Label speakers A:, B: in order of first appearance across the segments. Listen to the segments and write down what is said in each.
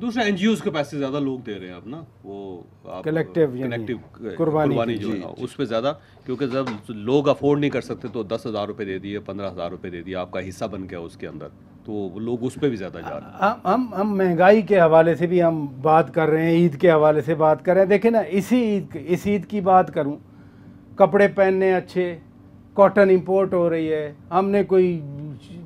A: दूसरा एनजीओ के पैसे ज़्यादा लोग दे रहे हैं अब ना वो
B: कलेक्टिव कलेक्टिव uh, uh, कुर्बानी जो है
A: उस पर ज़्यादा क्योंकि जब लोग अफोर्ड नहीं कर सकते तो दस हज़ार रुपये दे दिए पंद्रह हज़ार रुपये दे दिए आपका हिस्सा बन गया उसके अंदर तो लोग उस पर भी ज़्यादा जा रहे
B: हैं हम हम हम महंगाई के हवाले से भी हम बात कर रहे हैं ईद के हवाले से बात कर रहे हैं देखे ना इसी ईद इस ईद की बात करूँ कपड़े पहनने अच्छे कॉटन इंपोर्ट हो रही है हमने कोई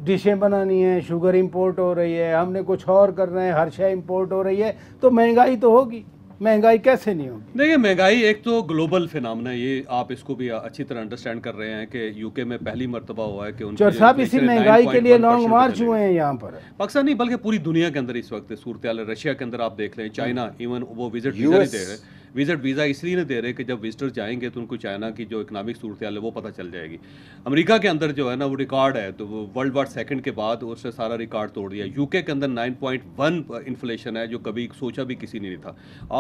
B: डिशें बनानी है शुगर इंपोर्ट हो रही है हमने कुछ और करना है हर शय इंपोर्ट हो रही है तो महंगाई तो होगी महंगाई कैसे नहीं होगी
A: देखिए महंगाई एक तो ग्लोबल फिनमना ये आप इसको भी अच्छी तरह अंडरस्टैंड कर रहे हैं कि यूके में पहली मरतबा हुआ है कि चोर साहब इसी महंगाई के लिए लॉन्ग मार्च
B: हुए हैं यहाँ पर
A: पाकिस्तान नहीं बल्कि पूरी दुनिया के अंदर इस वक्त सूरत रशिया के अंदर आप देख रहे हैं चाइना इवन हाँ। वो विजिट नहीं दे रहे हैं विजिट वीज़ा इसलिए नहीं दे रहे कि जब विजिटर्स जाएंगे तो उनको चाइना की जो इकनॉमिक सूरत है वो पता चल जाएगी अमेरिका के अंदर जो है ना वो रिकॉर्ड है तो वर्ल्ड वार सेकेंड के बाद उसने सारा रिकॉर्ड तोड़ दिया यूके के अंदर नाइन पॉइंट वन इन्फ्लेशन है जो कभी सोचा भी किसी ने नहीं था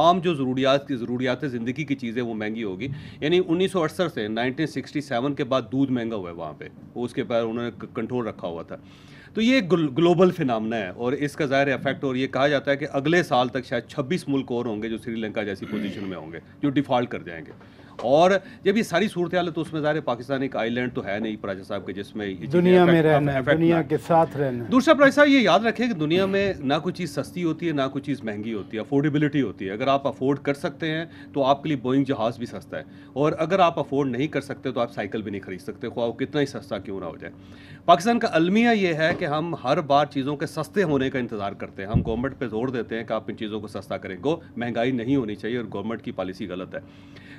A: आम जो ज़रूरियात की ज़रूरियात ज़िंदगी की चीज़ें वो महंगी होगी यानी उन्नीस से नाइनटीन के बाद दूध महंगा हुआ है वहाँ पर उसके पैर उन्होंने कंट्रोल रखा हुआ था तो ये ग्लोबल फिनमना है और इसका ज़ाहिर इफेक्ट और ये कहा जाता है कि अगले साल तक शायद 26 मुल्क और होंगे जो श्रीलंका जैसी पोजीशन पोजीशन में होंगे जो डिफ़ॉल्ट कर जाएंगे और जब ये सारी सूरत हाल है तो उसमें ज़ाहिर पाकिस्तान एक आईलैंड तो है नहीं प्राजा साहब के जिसमें दुनिया में रहना है दुनिया
B: के साथ रहना
A: दूसरा प्राजा साहब ये याद रखें कि दुनिया में ना कोई चीज़ सस्ती होती है ना कोई चीज़ महंगी होती है अफोर्डेबिलिटी होती है अगर आप अफोर्ड कर सकते हैं तो आपके लिए बोइंग जहाज़ भी सस्ता है और अगर आप अफोर्ड नहीं कर सकते तो आप साइकिल भी नहीं खरीद सकते ख्वाह कितना ही सस्ता क्यों ना हो जाए पाकिस्तान का अलमिया ये है कि हम हर बार चीज़ों के सस्ते होने का इंतज़ार करते हैं हम गवर्नमेंट पर जोर देते हैं कि आप इन चीज़ों को सस्ता करें गो महंगाई नहीं होनी चाहिए और गवर्नमेंट की पॉलिसी गलत है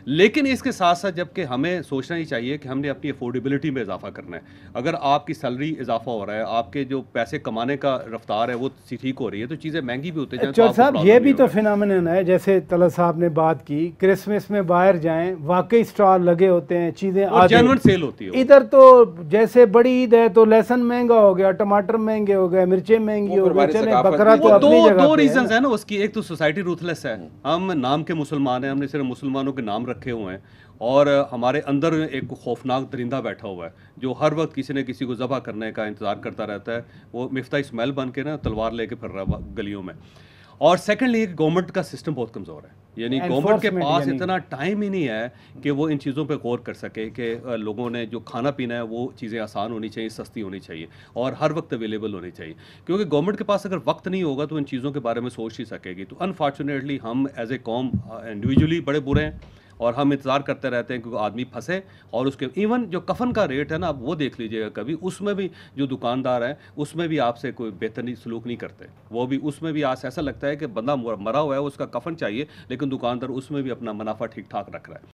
A: लेकिन इसके साथ साथ जबकि हमें सोचना ही चाहिए कि हमने अपनी अफोर्डेबिलिटी में इजाफा करना है अगर आपकी सैलरी इजाफा हो रहा है आपके जो पैसे कमाने का रफ्तार है वो ठीक हो रही है तो चीज़ें महंगी भी होती हैं साहब ये भी तो
B: फिनमिन है जैसे तला साहब ने बात की क्रिसमस में बाहर जाएँ वाकई स्टॉल लगे होते हैं चीज़ें सेल होती है इधर तो जैसे बड़ी ईद है तो लहसन महंगा हो गया टमाटर महंगे हो गए मिर्चे महंगी हो गई बकरा तो दो रीजन
A: है ना उसकी एक तो सोसाइटी रूथलेस है हम नाम के मुसलमान है हमने सिर्फ मुसलमानों के नाम रखे हुए हैं और हमारे अंदर एक खौफनाक दरिंदा बैठा हुआ है जो हर वक्त किसी न किसी को जबा करने का इंतज़ार करता रहता है वो मिफ्ता स्मेल बन के ना तलवार लेके फिर रहा है गलियों में और सेकेंडली गवर्नमेंट का सिस्टम बहुत कमज़ोर है यानी गवर्नमेंट के पास इतना टाइम ही नहीं है कि वो इन चीज़ों पे गौर कर सके कि लोगों ने जो खाना पीना है वो चीज़ें आसान होनी चाहिए सस्ती होनी चाहिए और हर वक्त अवेलेबल होनी चाहिए क्योंकि गवर्नमेंट के पास अगर वक्त नहीं होगा तो इन चीज़ों के बारे में सोच ही सकेगी तो अनफॉर्चुनेटली हम एज ए कॉम इंडिविजुअली बड़े बुरे हैं और हम इंतज़ार करते रहते हैं कि आदमी फंसे और उसके इवन जो कफन का रेट है ना आप वो देख लीजिएगा कभी उसमें भी जो दुकानदार हैं उसमें भी आपसे कोई बेहतरी सलूक नहीं करते वो भी उसमें भी आज ऐसा लगता है कि बंदा मरा हुआ है उसका कफन चाहिए लेकिन दुकानदार उसमें भी अपना मुनाफा ठीक ठाक रख रहा है